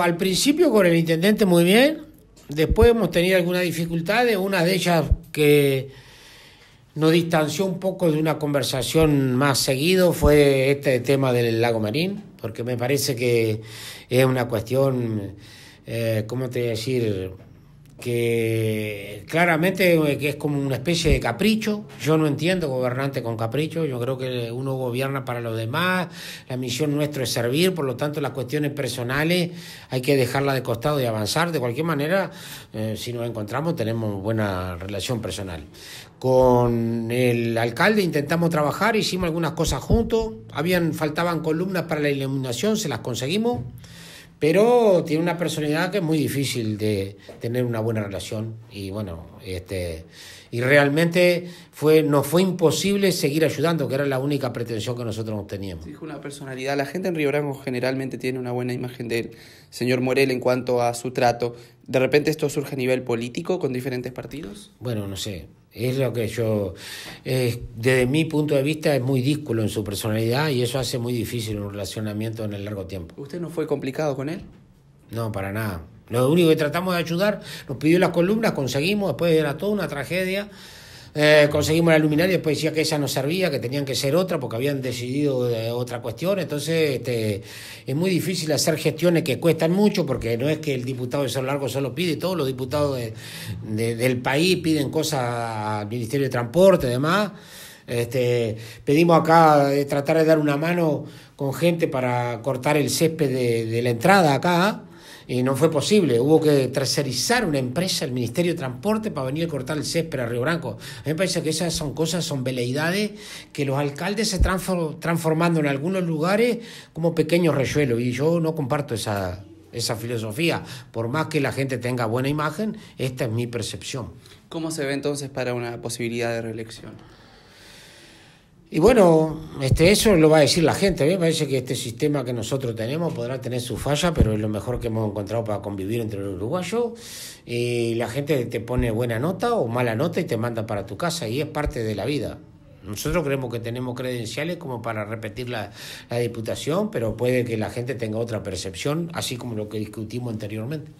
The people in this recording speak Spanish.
Al principio con el intendente muy bien, después hemos tenido algunas dificultades, una de ellas que nos distanció un poco de una conversación más seguido fue este tema del lago Marín, porque me parece que es una cuestión, eh, ¿cómo te voy a decir? que claramente eh, que es como una especie de capricho. Yo no entiendo gobernante con capricho, yo creo que uno gobierna para los demás, la misión nuestra es servir, por lo tanto las cuestiones personales hay que dejarlas de costado y avanzar. De cualquier manera, eh, si nos encontramos tenemos buena relación personal. Con el alcalde intentamos trabajar, hicimos algunas cosas juntos, habían faltaban columnas para la iluminación, se las conseguimos pero tiene una personalidad que es muy difícil de tener una buena relación y bueno, este y realmente fue nos fue imposible seguir ayudando, que era la única pretensión que nosotros teníamos. Dijo una personalidad, la gente en Río generalmente tiene una buena imagen del señor Morel en cuanto a su trato. ¿De repente esto surge a nivel político con diferentes partidos? Bueno, no sé, es lo que yo, desde mi punto de vista, es muy dísculo en su personalidad y eso hace muy difícil un relacionamiento en el largo tiempo. ¿Usted no fue complicado con él? No, para nada. Lo único que tratamos de ayudar, nos pidió las columnas, conseguimos, después era toda una tragedia. Eh, conseguimos la luminaria, y después decía que esa no servía, que tenían que ser otra porque habían decidido eh, otra cuestión. Entonces este, es muy difícil hacer gestiones que cuestan mucho porque no es que el diputado de San Largo solo pide, todos los diputados del país piden cosas al Ministerio de Transporte y demás. Este, pedimos acá eh, tratar de dar una mano con gente para cortar el césped de la entrada acá ¿ah? y no fue posible. Hubo que tercerizar una empresa, el Ministerio de Transporte, para venir a cortar el césped a Río Branco. A mí me parece que esas son cosas, son veleidades que los alcaldes se están transformando en algunos lugares como pequeños reyuelos. Y yo no comparto esa, esa filosofía. Por más que la gente tenga buena imagen, esta es mi percepción. ¿Cómo se ve entonces para una posibilidad de reelección? Y bueno, este, eso lo va a decir la gente. ¿eh? parece que este sistema que nosotros tenemos podrá tener su falla, pero es lo mejor que hemos encontrado para convivir entre los uruguayos. Y la gente te pone buena nota o mala nota y te manda para tu casa, y es parte de la vida. Nosotros creemos que tenemos credenciales como para repetir la diputación, pero puede que la gente tenga otra percepción, así como lo que discutimos anteriormente.